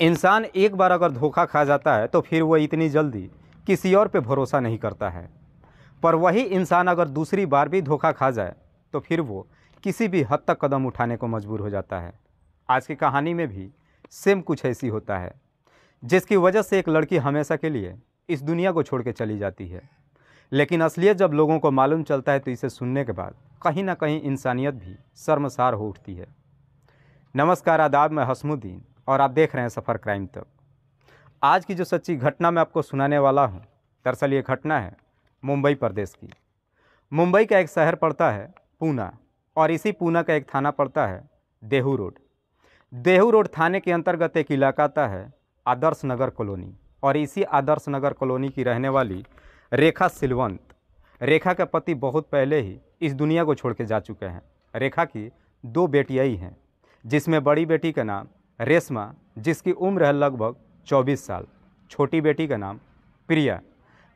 इंसान एक बार अगर धोखा खा जाता है तो फिर वह इतनी जल्दी किसी और पे भरोसा नहीं करता है पर वही इंसान अगर दूसरी बार भी धोखा खा जाए तो फिर वो किसी भी हद तक कदम उठाने को मजबूर हो जाता है आज की कहानी में भी सेम कुछ ऐसी होता है जिसकी वजह से एक लड़की हमेशा के लिए इस दुनिया को छोड़ के चली जाती है लेकिन असलियत जब लोगों को मालूम चलता है तो इसे सुनने के बाद कहीं ना कहीं इंसानियत भी शर्मसार हो उठती है नमस्कार आदाब मैं हसमुद्दीन और आप देख रहे हैं सफ़र क्राइम तक आज की जो सच्ची घटना मैं आपको सुनाने वाला हूँ दरअसल ये घटना है मुंबई प्रदेश की मुंबई का एक शहर पड़ता है पूना और इसी पूना का एक थाना पड़ता है देहू रोड देहू रोड थाने के अंतर्गत एक इलाका आता है आदर्श नगर कॉलोनी और इसी आदर्श नगर कॉलोनी की रहने वाली रेखा सिलवंत रेखा का पति बहुत पहले ही इस दुनिया को छोड़ के जा चुके हैं रेखा की दो बेटियाँ ही हैं जिसमें बड़ी बेटी का नाम रेशमा जिसकी उम्र है लगभग 24 साल छोटी बेटी का नाम प्रिया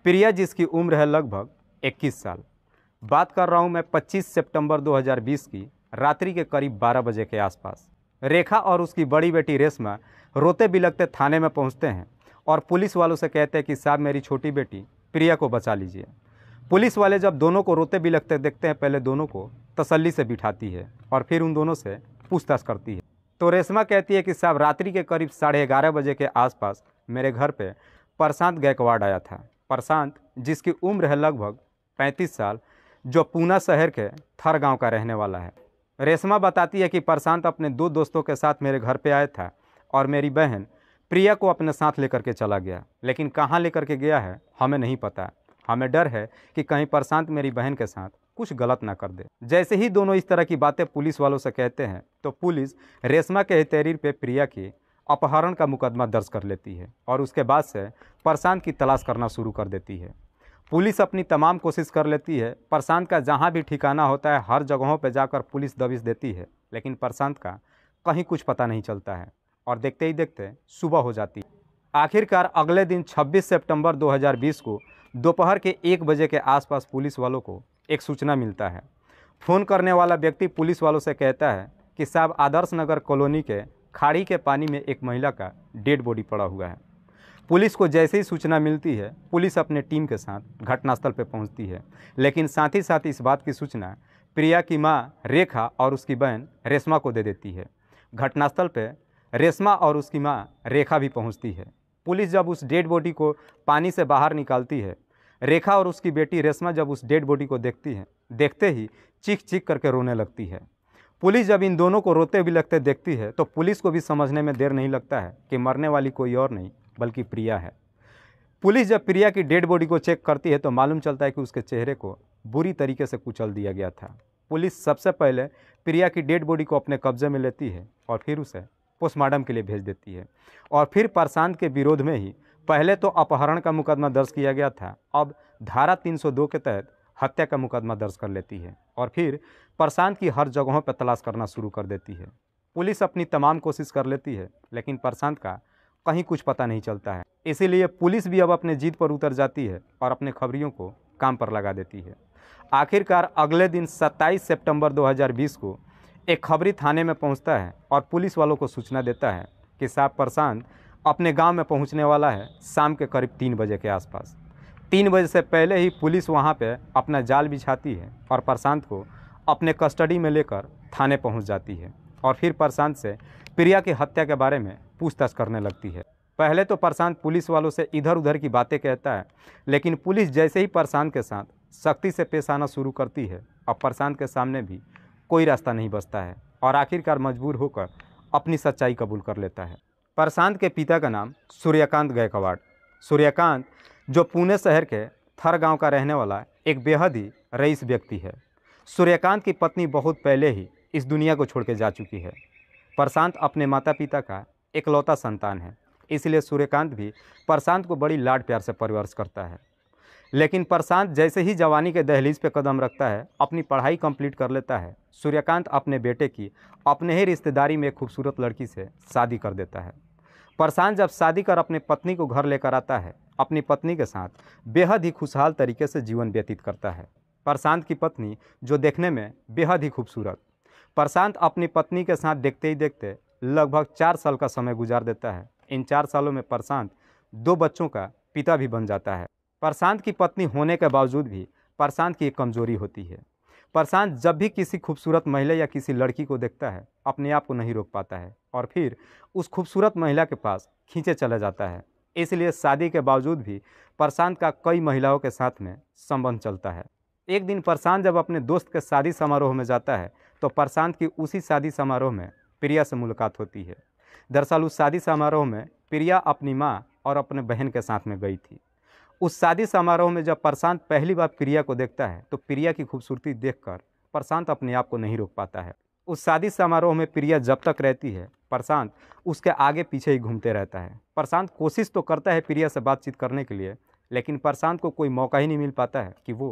प्रिया जिसकी उम्र है लगभग 21 साल बात कर रहा हूँ मैं 25 सितंबर 2020 की रात्रि के करीब 12 बजे के आसपास रेखा और उसकी बड़ी बेटी रेशमा रोते बिलगते थाने में पहुँचते हैं और पुलिस वालों से कहते हैं कि साहब मेरी छोटी बेटी प्रिया को बचा लीजिए पुलिस वाले जब दोनों को रोते बिलखते देखते हैं पहले दोनों को तसल्ली से बिठाती है और फिर उन दोनों से पूछताछ करती है तो रेशमा कहती है कि साहब रात्रि के करीब साढ़े ग्यारह बजे के आसपास मेरे घर पे प्रशांत गायकवाड़ आया था प्रशांत जिसकी उम्र है लगभग पैंतीस साल जो पूना शहर के थर गांव का रहने वाला है रेशमा बताती है कि प्रशांत अपने दो दोस्तों के साथ मेरे घर पे आया था और मेरी बहन प्रिया को अपने साथ लेकर के चला गया लेकिन कहाँ लेकर के गया है हमें नहीं पता हमें डर है कि कहीं प्रशांत मेरी बहन के साथ कुछ गलत ना कर दे जैसे ही दोनों इस तरह की बातें पुलिस वालों से कहते हैं तो पुलिस रेशमा के तहरीर पर प्रिया की अपहरण का मुकदमा दर्ज कर लेती है और उसके बाद से प्रशांत की तलाश करना शुरू कर देती है पुलिस अपनी तमाम कोशिश कर लेती है प्रशांत का जहाँ भी ठिकाना होता है हर जगहों पर जाकर पुलिस दबिश देती है लेकिन प्रशांत का कहीं कुछ पता नहीं चलता है और देखते ही देखते सुबह हो जाती है आखिरकार अगले दिन 26 सितंबर 2020 को दोपहर के एक बजे के आसपास पुलिस वालों को एक सूचना मिलता है फ़ोन करने वाला व्यक्ति पुलिस वालों से कहता है कि साहब आदर्श नगर कॉलोनी के खाड़ी के पानी में एक महिला का डेड बॉडी पड़ा हुआ है पुलिस को जैसे ही सूचना मिलती है पुलिस अपने टीम के साथ घटनास्थल पर पहुंचती है लेकिन साथ ही साथ इस बात की सूचना प्रिया की माँ रेखा और उसकी बहन रेशमा को दे देती है घटनास्थल पर रेशमा और उसकी माँ रेखा भी पहुँचती है पुलिस जब उस डेड बॉडी को पानी से बाहर निकालती है रेखा और उसकी बेटी रेशमा जब उस डेड बॉडी को देखती है देखते ही चीख चीख करके रोने लगती है पुलिस जब इन दोनों को रोते भी लगते देखती है तो पुलिस को भी समझने में देर नहीं लगता है कि मरने वाली कोई और नहीं बल्कि प्रिया है पुलिस जब प्रिया की डेड बॉडी को चेक करती है तो मालूम चलता है कि उसके चेहरे को बुरी तरीके से कुचल दिया गया था पुलिस सबसे पहले प्रिया की डेड बॉडी को अपने कब्जे में लेती है और फिर उसे पोस्टमार्टम के लिए भेज देती है और फिर प्रशांत के विरोध में ही पहले तो अपहरण का मुकदमा दर्ज किया गया था अब धारा 302 के तहत हत्या का मुकदमा दर्ज कर लेती है और फिर प्रशांत की हर जगहों पर तलाश करना शुरू कर देती है पुलिस अपनी तमाम कोशिश कर लेती है लेकिन प्रशांत का कहीं कुछ पता नहीं चलता है इसीलिए पुलिस भी अब अपने जीत पर उतर जाती है और अपने खबरियों को काम पर लगा देती है आखिरकार अगले दिन 27 सितंबर 2020 को एक खबरी थाने में पहुंचता है और पुलिस वालों को सूचना देता है कि साहब प्रशांत अपने गांव में पहुंचने वाला है शाम के करीब तीन बजे के आसपास तीन बजे से पहले ही पुलिस वहां पे अपना जाल बिछाती है और प्रशांत को अपने कस्टडी में लेकर थाने पहुंच जाती है और फिर प्रशांत से प्रिया की हत्या के बारे में पूछताछ करने लगती है पहले तो प्रशांत पुलिस वालों से इधर उधर की बातें कहता है लेकिन पुलिस जैसे ही प्रशांत के साथ सख्ती से पेश आना शुरू करती है अब प्रशांत के सामने भी कोई रास्ता नहीं बचता है और आखिरकार मजबूर होकर अपनी सच्चाई कबूल कर लेता है प्रशांत के पिता का नाम सूर्यकांत गायकवाड़ सूर्यकांत जो पुणे शहर के थर गांव का रहने वाला एक बेहद ही रईस व्यक्ति है सूर्यकांत की पत्नी बहुत पहले ही इस दुनिया को छोड़ के जा चुकी है प्रशांत अपने माता पिता का एकलौता संतान है इसलिए सूर्यकांत भी प्रशांत को बड़ी लाड प्यार से परिवर्श करता है लेकिन प्रशांत जैसे ही जवानी के दहलीज पर कदम रखता है अपनी पढ़ाई कंप्लीट कर लेता है सूर्यकांत अपने बेटे की अपने ही रिश्तेदारी में खूबसूरत लड़की से शादी कर देता है प्रशांत जब शादी कर अपनी पत्नी को घर लेकर आता है अपनी पत्नी के साथ बेहद ही खुशहाल तरीके से जीवन व्यतीत करता है प्रशांत की पत्नी जो देखने में बेहद ही खूबसूरत प्रशांत अपनी पत्नी के साथ देखते ही देखते लगभग चार साल का समय गुजार देता है इन चार सालों में प्रशांत दो बच्चों का पिता भी बन जाता है प्रशांत की पत्नी होने के बावजूद भी प्रशांत की एक कमजोरी होती है प्रशांत जब भी किसी खूबसूरत महिला या किसी लड़की को देखता है अपने आप को नहीं रोक पाता है और फिर उस खूबसूरत महिला के पास खींचे चला जाता है इसलिए शादी के बावजूद भी प्रशांत का कई महिलाओं के साथ में संबंध चलता है एक दिन प्रशांत जब अपने दोस्त के शादी समारोह में जाता है तो प्रशांत की उसी शादी समारोह में प्रिया से मुलाकात होती है दरअसल उस शादी समारोह में प्रिया अपनी माँ और अपने बहन के साथ में गई थी उस शादी समारोह में जब प्रशांत पहली बार प्रिया को देखता है तो प्रिया की खूबसूरती देखकर प्रशांत अपने आप को नहीं रोक पाता है उस शादी समारोह में प्रिया जब तक रहती है प्रशांत उसके आगे पीछे ही घूमते रहता है प्रशांत कोशिश तो करता है प्रिया से बातचीत करने के लिए लेकिन प्रशांत को कोई मौका ही नहीं मिल पाता है कि वो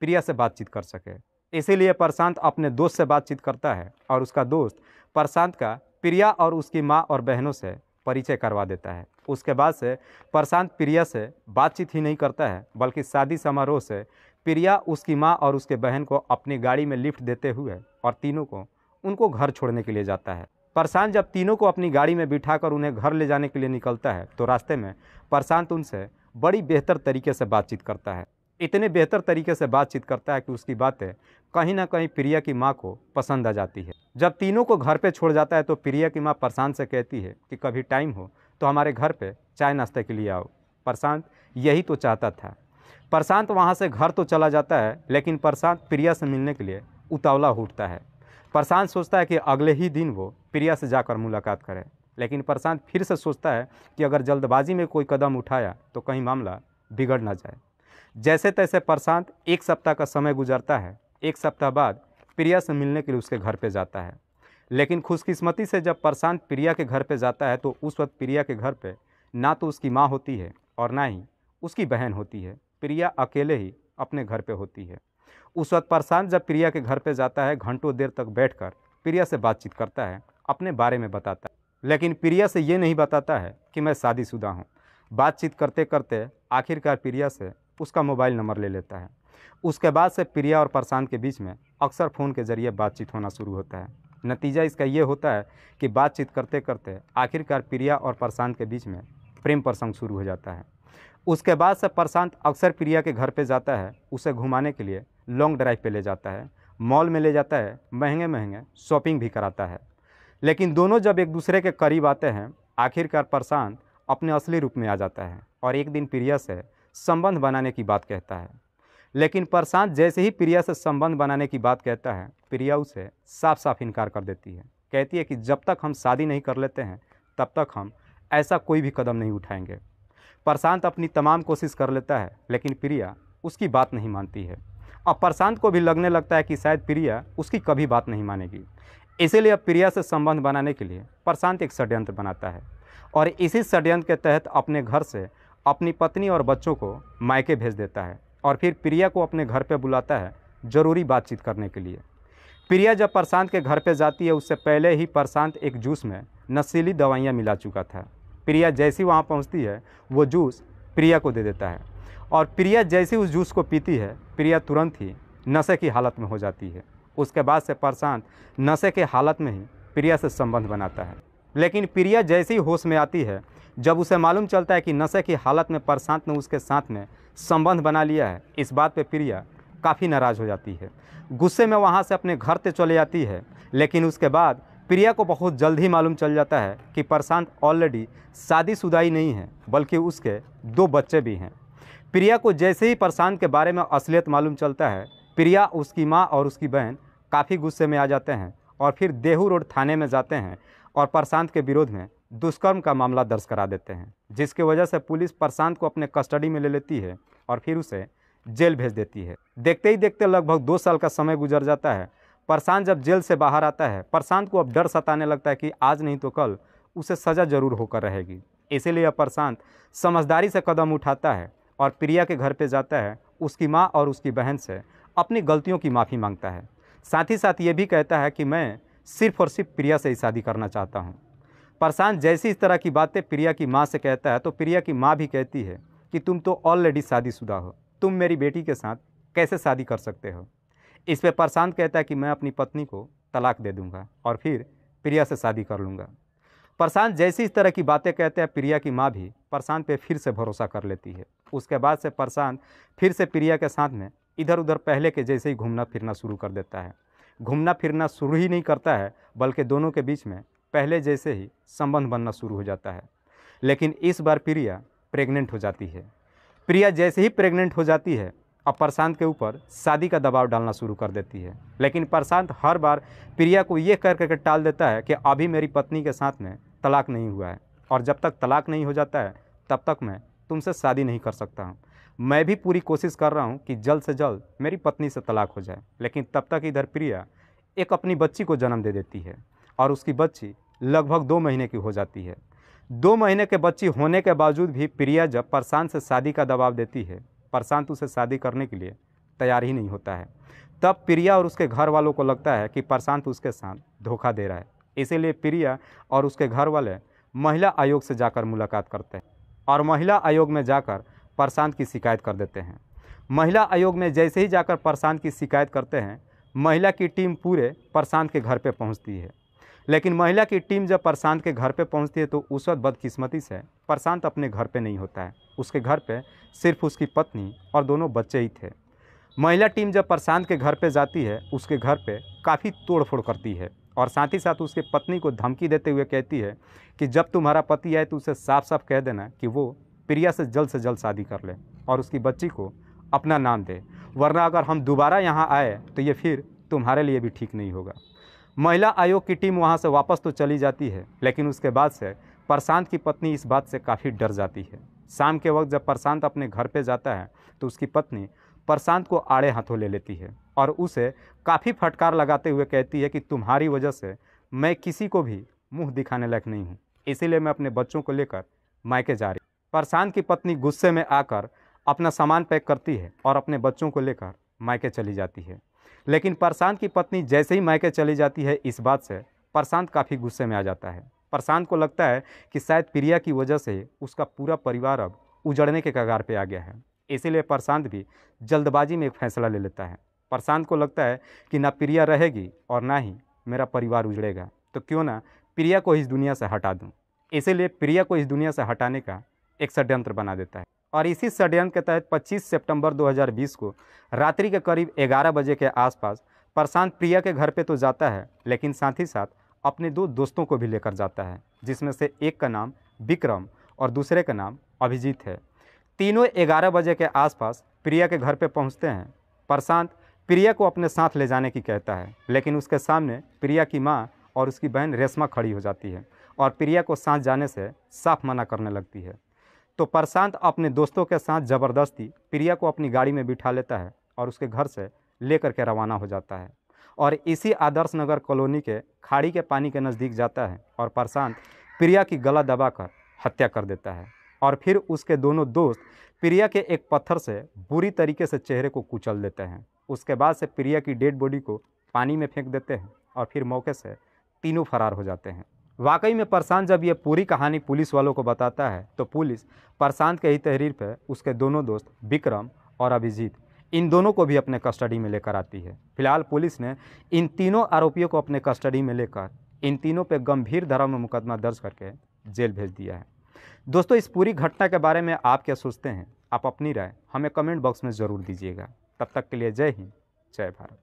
प्रिया से बातचीत कर सके इसीलिए प्रशांत अपने दोस्त से बातचीत करता है और उसका दोस्त प्रशांत का प्रिया और उसकी माँ और बहनों से परिचय करवा देता है उसके बाद से प्रशांत प्रिया से बातचीत ही नहीं करता है बल्कि शादी समारोह से प्रिया उसकी माँ और उसके बहन को अपनी गाड़ी में लिफ्ट देते हुए और तीनों को उनको घर छोड़ने के लिए जाता है प्रशांत जब तीनों को अपनी गाड़ी में बिठाकर उन्हें घर ले जाने के लिए निकलता है तो रास्ते में प्रशांत उनसे बड़ी बेहतर तरीके से बातचीत करता है इतने बेहतर तरीके से बातचीत करता है कि उसकी बातें कहीं ना कहीं प्रिया की माँ को पसंद आ जाती है जब तीनों को घर पे छोड़ जाता है तो प्रिया की माँ प्रशांत से कहती है कि कभी टाइम हो तो हमारे घर पे चाय नाश्ते के लिए आओ प्रशांत यही तो चाहता था प्रशांत वहाँ से घर तो चला जाता है लेकिन प्रशांत प्रिया से मिलने के लिए उतावला उठता है प्रशांत सोचता है कि अगले ही दिन वो प्रिया से जाकर मुलाकात करे लेकिन प्रशांत फिर से सोचता है कि अगर जल्दबाजी में कोई कदम उठाया तो कहीं मामला बिगड़ ना जाए जैसे तैसे प्रशांत एक सप्ताह का समय गुजरता है एक सप्ताह बाद प्रिया से मिलने के लिए उसके घर पे जाता है लेकिन खुशकिस्मती से जब प्रशांत प्रिया के घर पे जाता है तो उस वक्त प्रिया के घर पे ना तो उसकी माँ होती है और ना ही उसकी बहन होती है प्रिया अकेले ही अपने घर पे होती है उस वक्त प्रशांत जब प्रिया के घर पे जाता है घंटों देर तक बैठ प्रिया से बातचीत करता है अपने बारे में बताता है लेकिन प्रिया से ये नहीं बताता है कि मैं शादीशुदा हूँ बातचीत करते करते आखिरकार प्रिया से उसका मोबाइल नंबर ले लेता है उसके बाद से प्रिया और प्रशांत के बीच में अक्सर फ़ोन के ज़रिए बातचीत होना शुरू होता है नतीजा इसका ये होता है कि बातचीत करते करते आखिरकार प्रिया और प्रशांत के बीच में प्रेम प्रसंग शुरू हो जाता है उसके बाद से प्रशांत अक्सर प्रिया के घर पे जाता है उसे घुमाने के लिए लॉन्ग ड्राइव पे ले जाता है मॉल में ले जाता है महंगे महंगे शॉपिंग भी कराता है लेकिन दोनों जब एक दूसरे के करीब आते हैं आखिरकार प्रशांत अपने असली रूप में आ जाता है और एक दिन प्रिया से संबंध बनाने की बात कहता है लेकिन प्रशांत जैसे ही प्रिया से संबंध बनाने की बात कहता है प्रिया उसे साफ साफ इनकार कर देती है कहती है कि जब तक हम शादी नहीं कर लेते हैं तब तक हम ऐसा कोई भी कदम नहीं उठाएंगे प्रशांत अपनी तमाम कोशिश कर लेता है लेकिन प्रिया उसकी बात नहीं मानती है अब प्रशांत को भी लगने लगता है कि शायद प्रिया उसकी कभी बात नहीं मानेगी इसीलिए अब प्रिया से संबंध बनाने के लिए प्रशांत एक षड्यंत्र बनाता है और इसी षड्यंत्र के तहत अपने घर से अपनी पत्नी और बच्चों को मायके भेज देता है और फिर प्रिया को अपने घर पे बुलाता है ज़रूरी बातचीत करने के लिए प्रिया जब प्रशांत के घर पे जाती है उससे पहले ही प्रशांत एक जूस में नशीली दवाइयाँ मिला चुका था प्रिया जैसी वहाँ पहुँचती है वो जूस प्रिया को दे देता है और प्रिया जैसी उस जूस को पीती है प्रिया तुरंत ही नशे की हालत में हो जाती है उसके बाद से प्रशांत नशे के हालत में ही प्रिया से संबंध बनाता है लेकिन प्रिया जैसे ही होश में आती है जब उसे मालूम चलता है कि नशे की हालत में प्रशांत ने उसके साथ में संबंध बना लिया है इस बात पर प्रिया काफ़ी नाराज़ हो जाती है गुस्से में वहाँ से अपने घर तक चले जाती है लेकिन उसके बाद प्रिया को बहुत जल्द ही मालूम चल जाता है कि प्रशांत ऑलरेडी शादीशुदा ही नहीं है बल्कि उसके दो बच्चे भी हैं प्रिया को जैसे ही प्रशांत के बारे में असलियत मालूम चलता है प्रिया उसकी माँ और उसकी बहन काफ़ी गुस्से में आ जाते हैं और फिर देहू रोड थाने में जाते हैं और प्रशांत के विरोध में दुष्कर्म का मामला दर्ज करा देते हैं जिसके वजह से पुलिस प्रशांत को अपने कस्टडी में ले लेती है और फिर उसे जेल भेज देती है देखते ही देखते लगभग दो साल का समय गुजर जाता है प्रशांत जब जेल से बाहर आता है प्रशांत को अब डर सताने लगता है कि आज नहीं तो कल उसे सज़ा जरूर होकर रहेगी इसीलिए अब प्रशांत समझदारी से कदम उठाता है और प्रिया के घर पर जाता है उसकी माँ और उसकी बहन से अपनी गलतियों की माफ़ी मांगता है साथ ही साथ ये भी कहता है कि मैं सिर्फ और सिर्फ प्रिया से ही शादी करना चाहता हूँ प्रशांत जैसी इस तरह की बातें प्रिया की माँ से कहता है तो प्रिया की माँ भी कहती है कि तुम तो ऑलरेडी शादीशुदा हो तुम मेरी बेटी के साथ कैसे शादी कर सकते हो इस पर प्रशांत कहता है कि मैं अपनी पत्नी को तलाक दे दूंगा और फिर प्रिया से शादी कर लूँगा प्रशांत जैसी इस तरह की बातें कहते हैं प्रिया की माँ भी प्रशांत पे फिर से भरोसा कर लेती है उसके बाद से प्रशांत फिर से प्रिया के साथ में इधर उधर पहले के जैसे ही घूमना फिरना शुरू कर देता है घूमना फिरना शुरू ही नहीं करता है बल्कि दोनों के बीच में पहले जैसे ही संबंध बनना शुरू हो जाता है लेकिन इस बार प्रिया प्रेग्नेंट हो जाती है प्रिया जैसे ही प्रेग्नेंट हो जाती है अब प्रशांत के ऊपर शादी का दबाव डालना शुरू कर देती है लेकिन प्रशांत हर बार प्रिया को ये कर करके टाल देता है कि अभी मेरी पत्नी के साथ में तलाक नहीं हुआ है और जब तक तलाक नहीं हो जाता है तब तक मैं तुमसे शादी नहीं कर सकता हूँ मैं भी पूरी कोशिश कर रहा हूँ कि जल्द से जल्द मेरी पत्नी से तलाक हो जाए लेकिन तब तक इधर प्रिया एक अपनी बच्ची को जन्म दे देती है और उसकी बच्ची लगभग दो महीने की हो जाती है दो महीने के बच्ची होने के बावजूद भी प्रिया जब प्रशांत से शादी का दबाव देती है प्रशांत उसे शादी करने के लिए तैयार ही नहीं होता है तब प्रिया और उसके घर वालों को लगता है कि प्रशांत उसके साथ धोखा दे रहा है इसीलिए प्रिया और उसके घर वाले महिला आयोग से जाकर मुलाकात करते हैं और महिला आयोग में जाकर प्रशांत की शिकायत कर देते हैं महिला आयोग में जैसे ही जाकर प्रशांत की शिकायत करते हैं महिला की टीम पूरे प्रशांत के घर पर पहुँचती है लेकिन महिला की टीम जब प्रशांत के घर पर पहुँचती है तो उस वक्त बदकिस्मती से प्रशांत अपने घर पर नहीं होता है उसके घर पर सिर्फ उसकी पत्नी और दोनों बच्चे ही थे महिला टीम जब प्रशांत के घर पे जाती है उसके घर पे काफ़ी तोड़फोड़ करती है और साथ ही साथ उसके पत्नी को धमकी देते हुए कहती है कि जब तुम्हारा पति आए तो उसे साफ साफ कह देना कि वो प्रिया से जल्द से जल्द शादी कर ले और उसकी बच्ची को अपना नाम दे वरना अगर हम दोबारा यहाँ आए तो ये फिर तुम्हारे लिए भी ठीक नहीं होगा महिला आयोग की टीम वहाँ से वापस तो चली जाती है लेकिन उसके बाद से प्रशांत की पत्नी इस बात से काफ़ी डर जाती है शाम के वक्त जब प्रशांत अपने घर पर जाता है तो उसकी पत्नी प्रशांत को आड़े हाथों ले लेती है और उसे काफ़ी फटकार लगाते हुए कहती है कि तुम्हारी वजह से मैं किसी को भी मुंह दिखाने लायक नहीं हूँ इसीलिए मैं अपने बच्चों को लेकर मायके जा रही परसान की पत्नी गुस्से में आकर अपना सामान पैक करती है और अपने बच्चों को लेकर मायके चली जाती है लेकिन प्रशांत की पत्नी जैसे ही मायके चली जाती है इस बात से प्रशांत काफ़ी गुस्से में आ जाता है प्रशांत को लगता है कि शायद प्रिया की वजह से उसका पूरा परिवार अब उजड़ने के कगार पे आ गया है इसीलिए प्रशांत भी जल्दबाजी में एक फैसला ले लेता है प्रशांत को लगता है कि ना प्रिया रहेगी और ना ही मेरा परिवार उजड़ेगा तो क्यों ना प्रिया को इस दुनिया से हटा दूँ इसीलिए प्रिया को इस दुनिया से हटाने का एक षड्यंत्र बना देता है और इसी षड्यंत्र के तहत 25 सितंबर 2020 को रात्रि के करीब 11 बजे के आसपास प्रशांत प्रिया के घर पे तो जाता है लेकिन साथ ही साथ अपने दो दोस्तों को भी लेकर जाता है जिसमें से एक का नाम विक्रम और दूसरे का नाम अभिजीत है तीनों ग्यारह बजे के आसपास प्रिया के घर पर पहुँचते हैं प्रशांत प्रिया को अपने साथ ले जाने की कहता है लेकिन उसके सामने प्रिया की माँ और उसकी बहन रेशमा खड़ी हो जाती है और प्रिया को साथ जाने से साफ मना करने लगती है तो प्रशांत अपने दोस्तों के साथ ज़बरदस्ती प्रिया को अपनी गाड़ी में बिठा लेता है और उसके घर से ले करके रवाना हो जाता है और इसी आदर्श नगर कॉलोनी के खाड़ी के पानी के नज़दीक जाता है और प्रशांत प्रिया की गला दबाकर हत्या कर देता है और फिर उसके दोनों दोस्त प्रिया के एक पत्थर से बुरी तरीके से चेहरे को कुचल देते हैं उसके बाद से प्रिया की डेड बॉडी को पानी में फेंक देते हैं और फिर मौके से तीनों फरार हो जाते हैं वाकई में प्रशांत जब ये पूरी कहानी पुलिस वालों को बताता है तो पुलिस प्रशांत के ही तहरीर पर उसके दोनों दोस्त विक्रम और अभिजीत इन दोनों को भी अपने कस्टडी में लेकर आती है फिलहाल पुलिस ने इन तीनों आरोपियों को अपने कस्टडी में लेकर इन तीनों पर गंभीर धर्म में मुकदमा दर्ज करके जेल भेज दिया है दोस्तों इस पूरी घटना के बारे में आप क्या सोचते हैं आप अपनी राय हमें कमेंट बॉक्स में ज़रूर दीजिएगा तब तक के लिए जय हिंद जय भारत